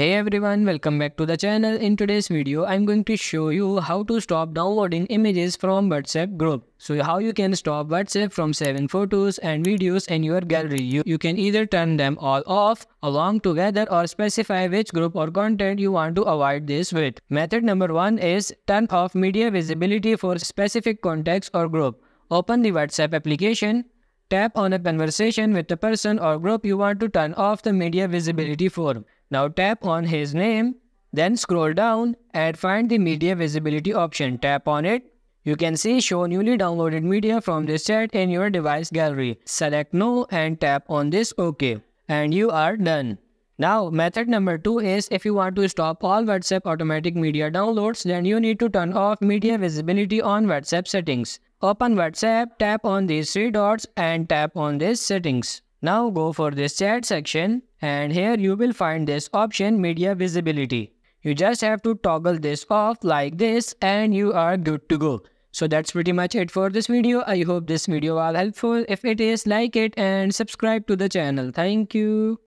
Hey everyone, welcome back to the channel. In today's video, I'm going to show you how to stop downloading images from WhatsApp group. So how you can stop WhatsApp from saving photos and videos in your gallery. You, you can either turn them all off along together or specify which group or content you want to avoid this with. Method number one is turn off media visibility for specific contacts or group. Open the WhatsApp application Tap on a conversation with the person or group you want to turn off the media visibility for. Now tap on his name, then scroll down and find the media visibility option. Tap on it. You can see show newly downloaded media from this set in your device gallery. Select no and tap on this OK. And you are done. Now, method number two is if you want to stop all WhatsApp automatic media downloads, then you need to turn off media visibility on WhatsApp settings. Open WhatsApp, tap on these three dots and tap on this settings. Now go for this chat section and here you will find this option media visibility. You just have to toggle this off like this and you are good to go. So that's pretty much it for this video. I hope this video was helpful. If it is, like it and subscribe to the channel. Thank you.